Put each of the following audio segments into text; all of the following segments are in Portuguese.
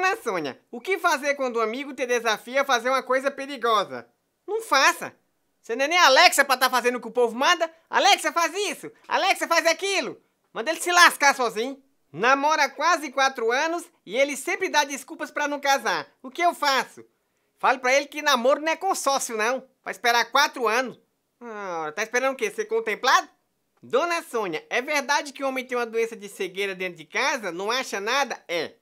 Dona Sônia, o que fazer quando um amigo te desafia a fazer uma coisa perigosa? Não faça! Você não é nem Alexa pra tá fazendo o que o povo manda? Alexa faz isso! Alexa faz aquilo! Manda ele se lascar sozinho! Namora quase quatro anos e ele sempre dá desculpas para não casar. O que eu faço? Fale para ele que namoro não é consórcio, não. Vai esperar quatro anos. Ah, tá esperando o quê? Ser contemplado? Dona Sônia, é verdade que o homem tem uma doença de cegueira dentro de casa? Não acha nada? É.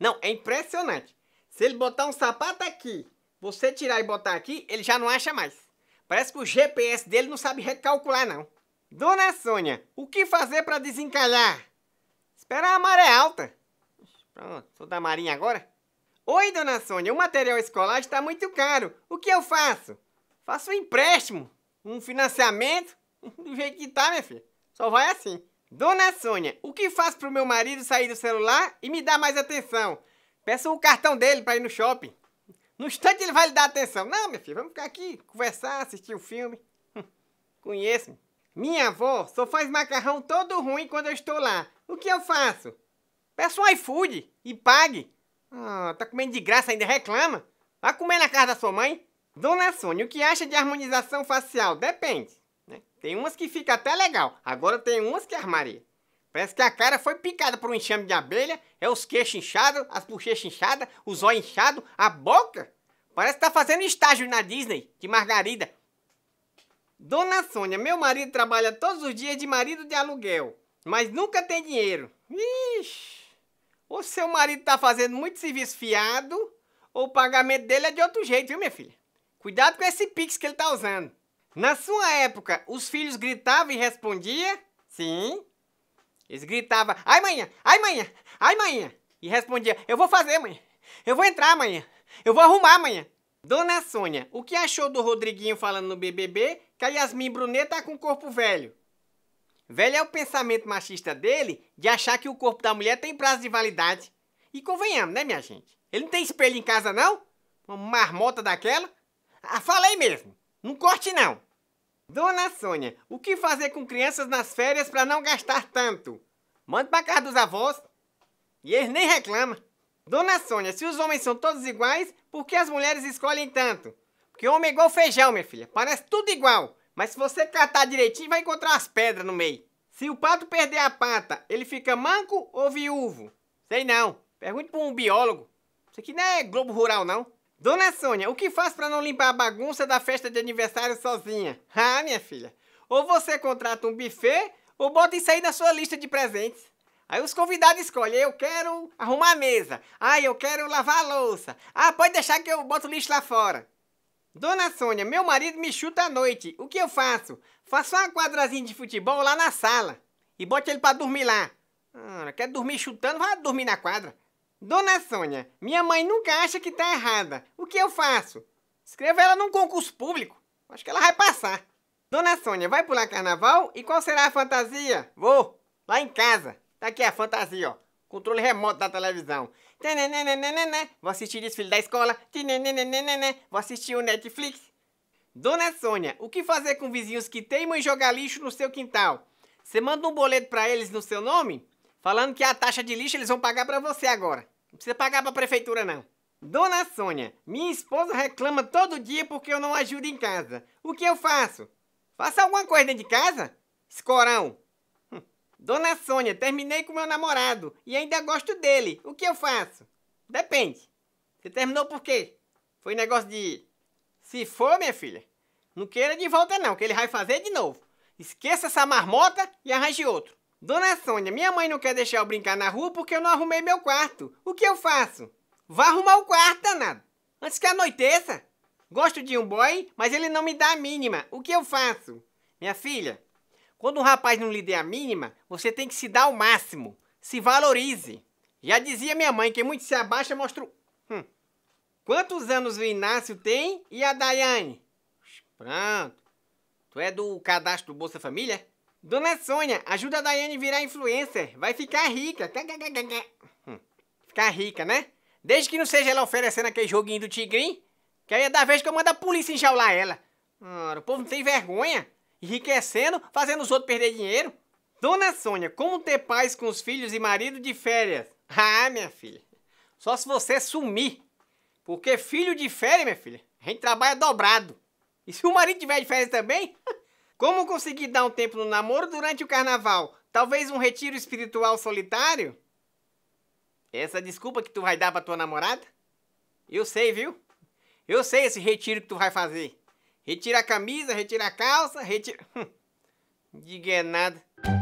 Não, é impressionante. Se ele botar um sapato aqui, você tirar e botar aqui, ele já não acha mais. Parece que o GPS dele não sabe recalcular, não. Dona Sônia, o que fazer para desencalhar? Esperar a maré alta. Pronto, sou da marinha agora. Oi, dona Sônia, o material escolar está muito caro. O que eu faço? Faço um empréstimo, um financiamento, do jeito que tá, minha filha. Só vai assim. Dona Sônia, o que faço pro meu marido sair do celular e me dar mais atenção? Peço o cartão dele para ir no shopping. No instante ele vai lhe dar atenção. Não, minha filha, vamos ficar aqui, conversar, assistir o um filme. Hum, conheço Minha avó só faz macarrão todo ruim quando eu estou lá. O que eu faço? Peço um iFood e pague. Ah, tá comendo de graça ainda reclama. Vá comer na casa da sua mãe. Dona Sônia, o que acha de harmonização facial? Depende. Tem umas que fica até legal, agora tem umas que armaria. Parece que a cara foi picada por um enxame de abelha, é os queixos inchados, as bochechas inchadas, os olhos inchados, a boca. Parece que tá fazendo estágio na Disney, de Margarida. Dona Sônia, meu marido trabalha todos os dias de marido de aluguel, mas nunca tem dinheiro. Ixi, ou seu marido tá fazendo muito serviço fiado, ou o pagamento dele é de outro jeito, viu, minha filha? Cuidado com esse Pix que ele tá usando. Na sua época, os filhos gritavam e respondiam? Sim. Eles gritavam, ai manhã, ai manhã, ai manhã. E respondia, eu vou fazer amanhã, eu vou entrar amanhã, eu vou arrumar amanhã. Dona Sônia, o que achou do Rodriguinho falando no BBB que a Yasmin Brunet tá com o corpo velho? Velho é o pensamento machista dele de achar que o corpo da mulher tem prazo de validade. E convenhamos, né, minha gente? Ele não tem espelho em casa, não? Uma marmota daquela? Ah, falei mesmo. Não corte não! Dona Sônia, o que fazer com crianças nas férias para não gastar tanto? Manda pra casa dos avós e eles nem reclamam. Dona Sônia, se os homens são todos iguais, por que as mulheres escolhem tanto? Porque homem é igual feijão, minha filha, parece tudo igual. Mas se você catar direitinho, vai encontrar as pedras no meio. Se o pato perder a pata, ele fica manco ou viúvo? Sei não. Pergunte para um biólogo. Isso aqui não é Globo Rural, não. Dona Sônia, o que faz para não limpar a bagunça da festa de aniversário sozinha? Ah, minha filha, ou você contrata um buffet ou bota isso aí na sua lista de presentes. Aí os convidados escolhem, eu quero arrumar a mesa, ah, eu quero lavar a louça, ah, pode deixar que eu boto o lixo lá fora. Dona Sônia, meu marido me chuta à noite, o que eu faço? Faço uma quadrazinha de futebol lá na sala e bote ele para dormir lá. Ah, quer dormir chutando, vai dormir na quadra. Dona Sônia, minha mãe nunca acha que tá errada, que eu faço? Escreva ela num concurso público. Acho que ela vai passar. Dona Sônia, vai pular carnaval? E qual será a fantasia? Vou. Lá em casa. Tá aqui a fantasia, ó. Controle remoto da televisão. Vou assistir desfile da escola. Vou assistir o Netflix. Dona Sônia, o que fazer com vizinhos que teimam em jogar lixo no seu quintal? Você manda um boleto para eles no seu nome? Falando que a taxa de lixo eles vão pagar para você agora. Não precisa pagar para a prefeitura, não. Dona Sônia, minha esposa reclama todo dia porque eu não ajudo em casa. O que eu faço? Faça alguma coisa dentro de casa? Escorão. Hum. Dona Sônia, terminei com meu namorado e ainda gosto dele. O que eu faço? Depende. Você terminou por quê? Foi negócio de. Se for, minha filha, não queira de volta não, que ele vai fazer de novo. Esqueça essa marmota e arranje outro. Dona Sônia, minha mãe não quer deixar eu brincar na rua porque eu não arrumei meu quarto. O que eu faço? Vá arrumar o quarto, danado. Antes que anoiteça. Gosto de um boy, mas ele não me dá a mínima. O que eu faço? Minha filha, quando um rapaz não lhe der a mínima, você tem que se dar ao máximo. Se valorize. Já dizia minha mãe que muito se abaixa mostra o... Hum. Quantos anos o Inácio tem e a Daiane? Pronto. Tu é do cadastro Bolsa Família? Dona Sônia, ajuda a Daiane a virar influencer. Vai ficar rica. Hum. Ficar rica, né? Desde que não seja ela oferecendo aquele joguinho do tigrinho, que aí é da vez que eu mando a polícia enjaular ela. Ora, o povo não tem vergonha. Enriquecendo, fazendo os outros perder dinheiro. Dona Sônia, como ter paz com os filhos e marido de férias? Ah, minha filha, só se você sumir. Porque filho de férias, minha filha, a gente trabalha dobrado. E se o marido tiver de férias também? Como conseguir dar um tempo no namoro durante o carnaval? Talvez um retiro espiritual solitário? Essa desculpa que tu vai dar pra tua namorada? Eu sei, viu? Eu sei esse retiro que tu vai fazer. Retira a camisa, retira a calça, retira. Diga é nada.